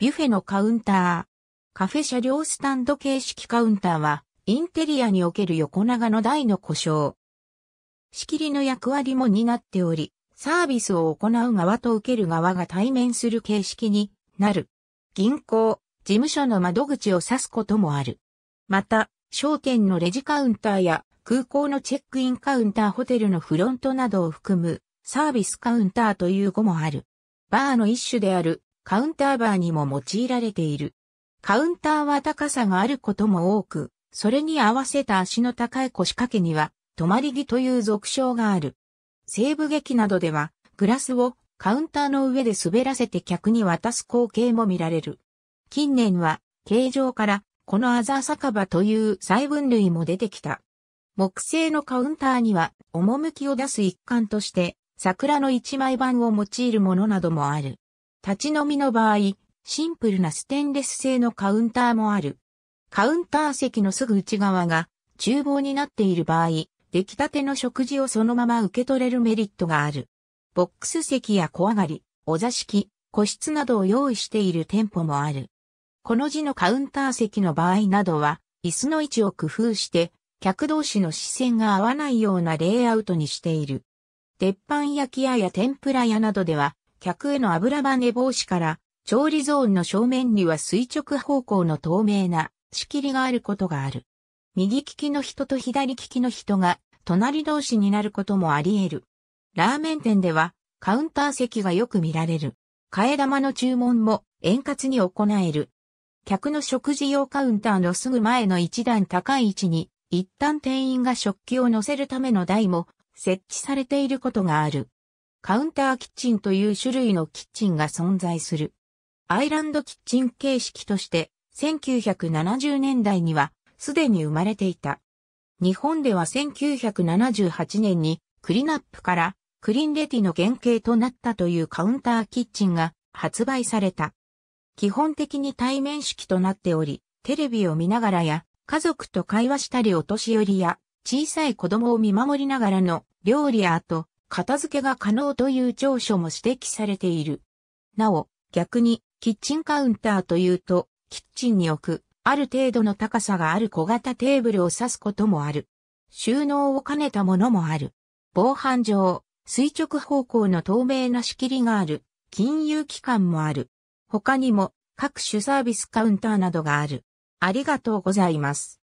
ビュフェのカウンター。カフェ車両スタンド形式カウンターは、インテリアにおける横長の台の故障。仕切りの役割も担っており、サービスを行う側と受ける側が対面する形式になる。銀行、事務所の窓口を指すこともある。また、商店のレジカウンターや空港のチェックインカウンターホテルのフロントなどを含むサービスカウンターという語もある。バーの一種であるカウンターバーにも用いられている。カウンターは高さがあることも多く、それに合わせた足の高い腰掛けには、止まり木という俗称がある。西部劇などでは、グラスをカウンターの上で滑らせて客に渡す光景も見られる。近年は、形状から、このアザー酒場という細分類も出てきた。木製のカウンターには、趣を出す一環として、桜の一枚板を用いるものなどもある。立ち飲みの場合、シンプルなステンレス製のカウンターもある。カウンター席のすぐ内側が厨房になっている場合、出来立ての食事をそのまま受け取れるメリットがある。ボックス席や小上がり、お座敷、個室などを用意している店舗もある。この字のカウンター席の場合などは、椅子の位置を工夫して、客同士の視線が合わないようなレイアウトにしている。鉄板焼き屋や天ぷら屋などでは、客への油ばね防止から、調理ゾーンの正面には垂直方向の透明な仕切りがあることがある。右利きの人と左利きの人が隣同士になることもあり得る。ラーメン店ではカウンター席がよく見られる。替え玉の注文も円滑に行える。客の食事用カウンターのすぐ前の一段高い位置に、一旦店員が食器を乗せるための台も設置されていることがある。カウンターキッチンという種類のキッチンが存在する。アイランドキッチン形式として、1970年代にはすでに生まれていた。日本では1978年にクリナップからクリンレティの原型となったというカウンターキッチンが発売された。基本的に対面式となっており、テレビを見ながらや家族と会話したりお年寄りや小さい子供を見守りながらの料理や後、と片付けが可能という長所も指摘されている。なお、逆に、キッチンカウンターというと、キッチンに置く、ある程度の高さがある小型テーブルを指すこともある。収納を兼ねたものもある。防犯上、垂直方向の透明な仕切りがある、金融機関もある。他にも、各種サービスカウンターなどがある。ありがとうございます。